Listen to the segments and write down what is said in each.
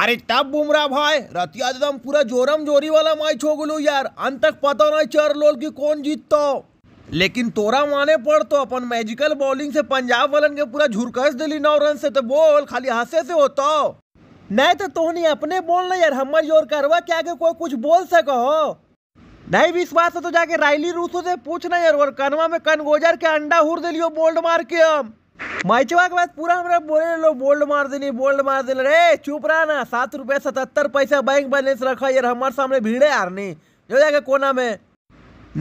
अरे तब बुमरा भाई रतिया एकदम पूरा जोरम जोरी वाला मैच हो गलो यार अंत तक पता नहीं चल रोल की कौन जीतता जीततो लेकिन तोरा माने पड़ तो अपन मैजिकल बॉलिंग से पंजाब वालन के पूरा झुरकस दिली नौ रन से तो बोल खाली हंसे से होता नहीं तो तोहनी अपने बोल ना यार हमारी जोर करवा क्या के कोई कुछ बोल सको हो नहीं विश्वास है तो जाके रायली रूसो से पूछना यार और कनवा में कनगोजर के अंडा हुर दिलियो बोल्ड मार के हम मैचवा के बाद पूरा हमरा बोले लो बोल्ड मार देनी बोल्ड मार देने रे चुप रहा ना सात रुपये सतहत्तर पैसा बैंक बैलेंस रखा यार हमारे सामने भीड़ है यार नहीं जो जाके कोना में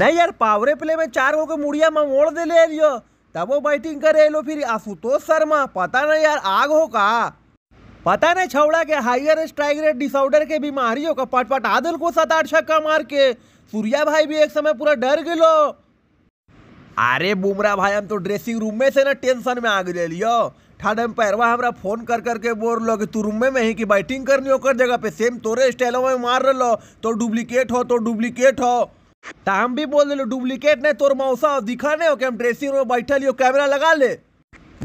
नहीं यार पावरे प्ले में चार गो के मुड़िया में मोड़ दे ले लियो तब वो बैटिंग करे लो फिर आशुतोष शर्मा पता नहीं यार आग हो का पता नहीं छवड़ा के हाइयर स्ट्राइक रेट डिसऑर्डर के बीमारियों का पटपटा दिल को सात आठ छक्का मार के सूर्या भाई भी एक समय पूरा डर गए अरे बुमरा भाई हम तो ड्रेसिंग रूम में से ना टेंशन में आग ले लियो ठाडे में पैरवा हमरा फोन कर करके बोल लो कि तू रूम में, ही कि बैटिंग करनी ओकर जगह पे सेम तोरे स्टाइलों में मार रहो तो डुप्लीकेट हो तो डुप्लीकेट हो तो हम भी बोल दिलो डुप्लीकेट नहीं तोर मौसा दिखा नहीं हो कि हम ड्रेसिंग रूम में बैठा लियो कैमरा लगा ले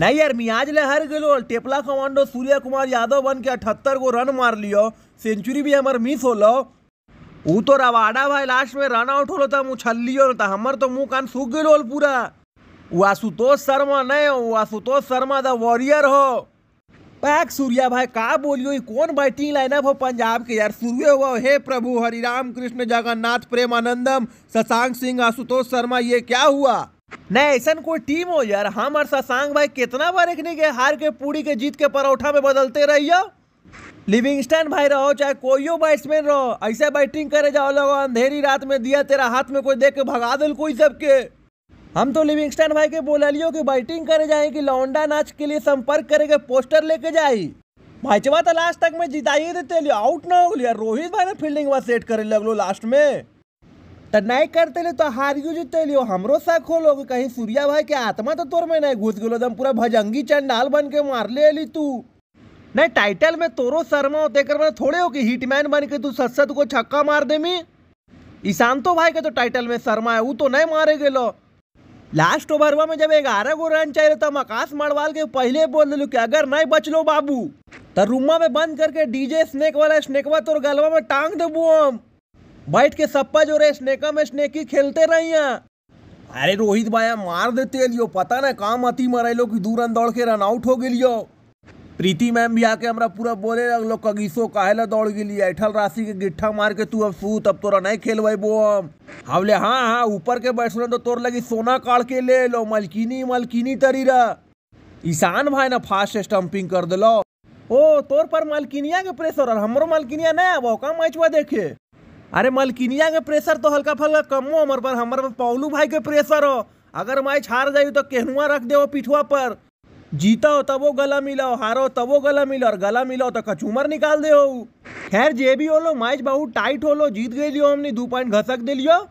नहीं यार मियाज हर गलो टेपला कमांडो सूर्य कुमार यादव बन के अठहत्तर गो रन मार लियो सेंचुरी भी हमारे मिस होलो उ तो रवाड़ा भाई लास्ट में रन आउट होलो था मुँह छलियो न हमर तो मुँह कान सूख गए पूरा वो आशुतोष शर्मा नहीं वो आशुतोष शर्मा द वॉरियर हो पैक सूर्या भाई का बोलियो ये कौन बैटिंग लाइनअप हो पंजाब के यार सूर्य हुआ हे प्रभु हरि राम कृष्ण जगन्नाथ प्रेम आनंदम शशांक सिंह आशुतोष शर्मा ये क्या हुआ नहीं ऐसा कोई टीम हो यार हम और शशांक भाई कितना बार एक नहीं गए हार के पूरी के जीत के परोठा में बदलते रहियो लिविंगस्टन भाई रहो चाहे कोई बैट्समैन रहो ऐसे बैटिंग करे जाओ लोग अंधेरी रात में दिया तेरा हाथ में कोई देख के भगा दिल कोई सबके हम तो लिविंगस्टन भाई के लियो कि बैटिंग करे जाए कि लौंडा नाच के लिए संपर्क करे के पोस्टर लेके जाई भाईचवा तो लास्ट तक में जिताइए देते लियो आउट ना हो लिया रोहित भाई ने फील्डिंग वा सेट करे लगलो लास्ट में तो नहीं करते लियो तो हारियो जीते लियो हमरो सा खोलो कहीं सूर्या भाई के आत्मा तो तोर में नहीं घुस गलो एकदम पूरा भजंगी चंडाल बन के मार ले ली तू नहीं टाइटल में तोरो शर्मा और मैंने थोड़े हो कि हिटमैन बन के तू सत को छक्का मार दे मी ईशांतो भाई के तो टाइटल में शर्मा है वो तो नहीं मारे गलो लास्ट ओवर में जब ग्यारह गो रन चाहिए तब आकाश मारवाल के पहले बोल दिलू कि अगर नहीं बच लो बाबू तो रूमा में बंद करके डीजे स्नेक वाला स्नेकवा तो गलवा में टांग देबू हम बैठ के सप्पा जो रे स्नेका में स्नेकी खेलते रही अरे रोहित भाई मार देते लियो पता ना काम अति लो कि दू रन दौड़ के रन आउट हो गए लियो प्रीति मैम भी आके हमरा पूरा बोले लगलो कगीसो काहे ला दौड़ गेली ऐठल राशि के गिट्ठा मार के तू अब सूत अब तोरा नहीं बो हम हमले हाँ हाँ ऊपर के बैठल तो तोर लगी सोना काल के ले लो मलकिनी मलकिनी तरीरा ईशान भाई ना फास्ट स्टम्पिंग कर दिलो ओ तोर पर मलकिनिया के प्रेशर और हमरो मलकिनिया नहीं आबो का मैचवा देखे अरे मलकिनिया के प्रेशर तो हल्का फल्का कमो हमर पर हमर पर पौलू भाई के प्रेशर हो अगर मैच हार जायू तो केहुआ रख दे पिठवा पर जीता हो तबो गला मिलाओ हारो तबो गला मिलो और गला मिलाओ तो कचूमर निकाल दे हो खैर जे भी हो लो मैच बहुत टाइट हो लो जीत गई लियो हमने दो पॉइंट घसक दे लियो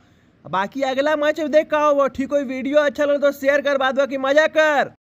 बाकी अगला मैच देख का हो ठीक हो वीडियो अच्छा लगे तो शेयर कर बाद बाकी मजा कर